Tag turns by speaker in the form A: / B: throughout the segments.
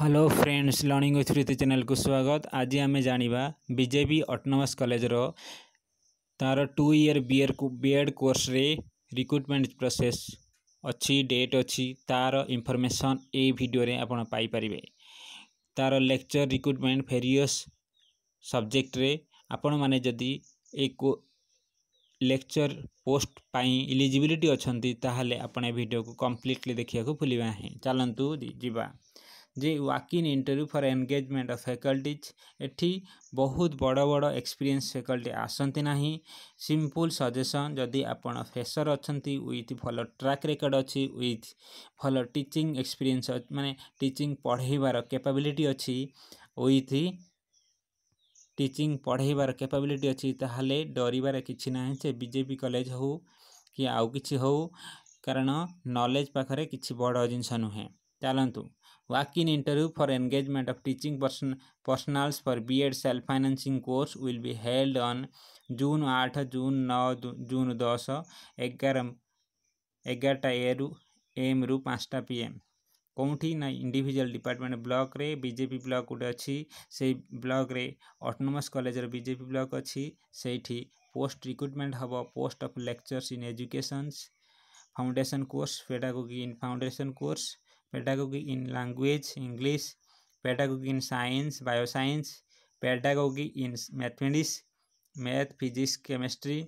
A: hello friends learning with Priti ଚ୍ୟାନେଲ୍କୁ ସ୍ୱାଗତ ଆଜି ଆମେ ଜାଣିବା ବିଜେପି ଅଟୋନମସ୍ କଲେଜର ତା'ର ଟୁ ଇୟର୍ ବିଏଡ୍ ବିଏଡ୍ କୋର୍ସରେ ରିକ୍ରୁଟମେଣ୍ଟ ପ୍ରୋସେସ୍ ଅଛି ଡେଟ୍ ଅଛି ତା'ର ଇନଫର୍ମେସନ୍ ଏଇ ଭିଡ଼ିଓରେ ଆପଣ ପାଇପାରିବେ ତା'ର ଲେକ୍ଚର୍ ରିକ୍ରୁଟମେଣ୍ଟ ଭେରିୟସ୍ ସବଜେକ୍ଟରେ ଆପଣମାନେ ଯଦି ଏ ଲେକ୍ଚର୍ ପୋଷ୍ଟ ପାଇଁ ଇଲିଜିବିଲିଟି ଅଛନ୍ତି ତାହେଲେ ଆପଣ ଏ ଭିଡ଼ିଓକୁ କମ୍ପ୍ଲିଟଲି ଦେଖିବାକୁ ଭୁଲିବା ନାହିଁ ଚାଲନ୍ତୁ ଯିବା ଯେ walk in interview for engagement of faculties ଏଠି ବହୁତ ବଡ଼ ବଡ଼ ଏକ୍ସପିରିଏନ୍ସ ଫ୍ୟାକଲ୍ଟି ଆସନ୍ତି ନାହିଁ ସିମ୍ପୁଲ୍ ସଜେସନ୍ ଯଦି ଆପଣ ଫ୍ରେସର୍ ଅଛନ୍ତି ୱିଥ୍ ଭଲ ଟ୍ରାକ୍ ରେକର୍ଡ଼ ଅଛି ୱିଥ୍ ଭଲ ଟିଚିଂ ଏକ୍ସପିରିଏନ୍ସ ମାନେ ଟିଚିଂ ପଢ଼େଇବାର କେପାବିଲିଟି ଅଛି ୱିଥ୍ ଟିଚିଂ ପଢ଼େଇବାର କେପାବିଲିଟି ଅଛି ତାହେଲେ ଡରିବାର କିଛି ନାହିଁ ସେ ବିଜେପି କଲେଜ ହେଉ କି ଆଉ କିଛି ହେଉ କାରଣ ନଲେଜ୍ ପାଖରେ କିଛି ବଡ଼ ଜିନିଷ ନୁହେଁ चालू walk in interview for engagement of teaching person personals for BEd self financing course will be held on जून आठ जून नौ जून दस एगार एगारटा ए रु एम रु पाँचटा पी एम କେଉଁଠି ନା ଇଣ୍ଡିଭିଜୁଆଲ୍ ଡିପାର୍ଟମେଣ୍ଟ ବ୍ଲକ୍ରେ ବିଜେପି ବ୍ଲକ୍ ଗୋଟେ ଅଛି ସେଇ ବ୍ଲକ୍ରେ ଅଟୋନମସ୍ କଲେଜର ବିଜେପି ବ୍ଲକ୍ ଅଛି ସେଇଠି ପୋଷ୍ଟ ରିକ୍ରୁଟମେଣ୍ଟ ହେବ post of lecturers in educations foundation course pedagogy in foundation course pedagogy in language english pedagogy in science bioscience pedagogy in mathematics math physics chemistry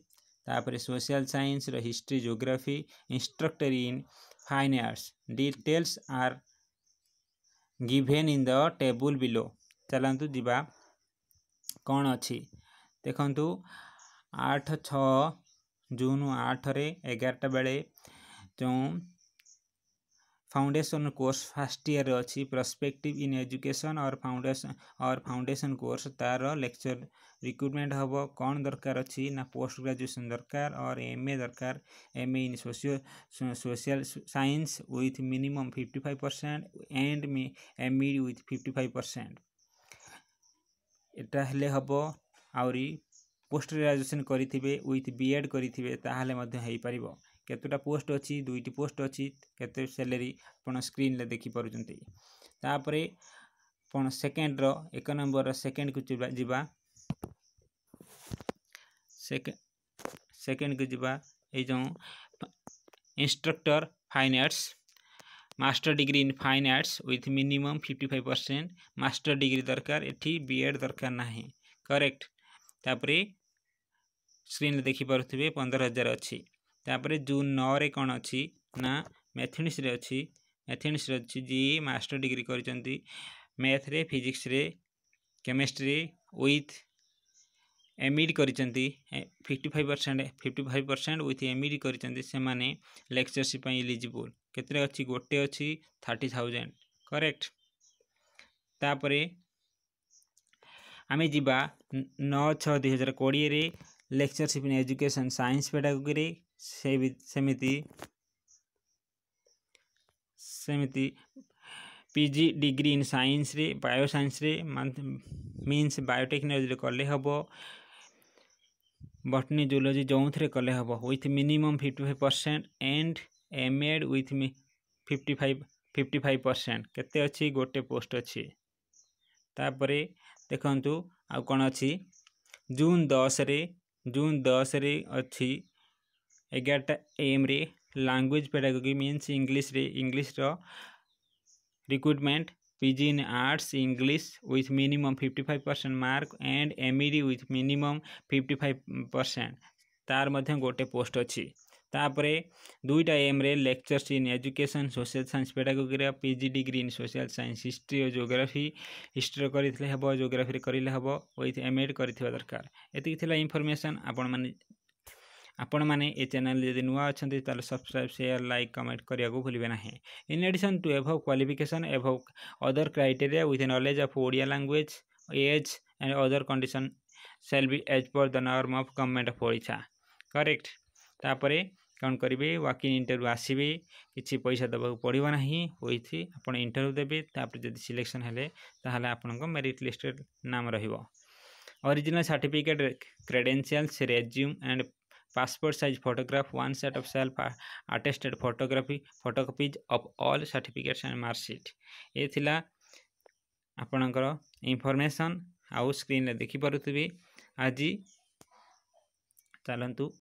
A: तापर social science रो history geography instructor in fine arts details are given in the table below चलतु जीवा कौन अच्छी देखु आठ छ जून आठ रे एगारटा बेले जो फाउंडेशन कोर्स फास्ट इयर अच्छी प्रस्पेक्टिव इन एजुकेशन और फाउंडेशन और फाउंडेशन कोर्स तार लेक्चर रिक्रुटमेंट हम कौन दरकार अच्छी ना पोस्ट ग्राजुएसन दरकार और एम ए दरकार M A in socio social science with minimum fifty five percent and M E with fifty five percent यहाँ हेले हम आहरी पोस्ट ग्राजुएसन करेंगे विथ एड करेंगे पार କେତୋଟା ପୋଷ୍ଟ ଅଛି ଦୁଇଟି ପୋଷ୍ଟ ଅଛି କେତେ ସାଲେରୀ ଆପଣ ସ୍କ୍ରିନ୍ରେ ଦେଖିପାରୁଛନ୍ତି ତାପରେ ଆପଣ ସେକେଣ୍ଡର ଏକ ନମ୍ବରର ସେକେଣ୍ଡକୁ ଯିବା ସେକେଣ୍ଡକୁ ଯିବା ଏଇ ଯେଉଁ instructor fine arts master degree in fine arts with minimum fifty five percent master degree ଦରକାର ଏଠି ବି ଏଡ଼୍ ଦରକାର ନାହିଁ କରେକ୍ଟ ତାପରେ ସ୍କ୍ରିନ୍ରେ ଦେଖିପାରୁଥିବେ ପନ୍ଦର ହଜାର ଅଛି ତାପରେ ଜୁନ୍ ନଅରେ କ'ଣ ଅଛି ନା ମ୍ୟାଥମେଟିକ୍ସରେ ଅଛି ମ୍ୟାଥମେଟିକ୍ସରେ ଅଛି ଯିଏ ମାଷ୍ଟର ଡିଗ୍ରୀ କରିଛନ୍ତି ମ୍ୟାଥ୍ରେ ଫିଜିକ୍ସରେ chemistry with M E D କରିଛନ୍ତି fifty five percent fifty five percent with M E D କରିଛନ୍ତି ସେମାନେ ଲେକ୍ଚରସିପ୍ ପାଇଁ ଇଲିଜିବୁଲ୍ କେତେରେ ଅଛି ଗୋଟେ ଅଛି ଥାର୍ଟି ଥାଉଜେଣ୍ଡ କରେକ୍ଟ ତାପରେ ଆମେ ଯିବା ନଅ ଛଅ ଦୁଇ ହଜାର କୋଡ଼ିଏରେ ଲେକ୍ଚରସିପ୍ ଇନ୍ ଏଜୁକେସନ୍ ସାଇନ୍ସ ପେଡାଗୋଗିରେ সেমিতি ସେମିତି ପି ଜି ଡିଗ୍ରୀ ଇନ୍ ସାଇନ୍ସରେ ବାୟୋ ସାଇନ୍ସରେ ମିନ୍ସ ବାୟୋଟେକ୍ନୋଲୋଜିରେ କଲେ ହେବ ବଟନି ଜୁଲୋଜି ଯେଉଁଥିରେ କଲେ ହେବ with minimum fifty five percent and M Ed with fifty five fifty five percent କେତେ ଅଛି ଗୋଟେ ପୋଷ୍ଟ ଅଛି ତାପରେ ଦେଖନ୍ତୁ ଆଉ କ'ଣ ଅଛି ଜୁନ୍ ଦଶରେ ଜୁନ୍ ଦଶରେ ଅଛି ଏଗାରଟା ଏମ୍ରେ ଲାଙ୍ଗୁଏଜ୍ ପେଡାଗୋଗି ମିନ୍ସ ଇଂଲିଶରେ ଇଂଲିଶର recruitment PG in arts English with minimum fifty five percent mark and D with minimum fifty five percent ତା'ର ମଧ୍ୟ ଗୋଟେ ପୋଷ୍ଟ ଅଛି ତାପରେ ଦୁଇଟା ଏମ୍ରେ lecturers in education social science ପେଡାଗୋଗିର P G degree in social science history ଓ geography ହିଷ୍ଟ୍ରିର କରିଥିଲେ ହେବ ଜୋଗ୍ରାଫିରେ କରିଲେ ହେବ ୱିଥ୍ ଏମ୍ ଏଡ଼୍ କରିଥିବା ଦରକାର ଏତିକି ଥିଲା ଇନଫର୍ମେସନ୍ ଆପଣମାନେ ଆପଣମାନେ ଏ ଚ୍ୟାନେଲ୍ ଯଦି ନୂଆ ଅଛନ୍ତି ତାହେଲେ ସବସ୍କ୍ରାଇବ୍ ସେୟାର୍ ଲାଇକ୍ କମେଣ୍ଟ କରିବାକୁ ଭୁଲିବେ ନାହିଁ in addition to above qualification above other criteria with knowledge of Odia language age and other condition shall be as per the norm of government of Odisha correct ତାପରେ କ'ଣ କରିବେ ୱାକିଂ ଇଣ୍ଟରଭ୍ୟୁ ଆସିବେ କିଛି ପଇସା ଦେବାକୁ ପଡ଼ିବ ନାହିଁ ହୋଇଛି ଆପଣ ଇଣ୍ଟରଭ୍ୟୁ ଦେବେ ତାପରେ ଯଦି ସିଲେକ୍ସନ୍ ହେଲେ ତାହେଲେ ଆପଣଙ୍କ ମେରିଟ୍ ଲିଷ୍ଟରେ ନାମ ରହିବ original certificate credentials resume and passport size photograph one set of self attested photography photocopies of all certificates and mark sheet ए थिला ଆପଣଙ୍କର ଇନଫର୍ମେସନ୍ ଆଉ ସ୍କ୍ରିନ୍ରେ ଦେଖିପାରୁଥିବେ ଆଜି ଚାଲନ୍ତୁ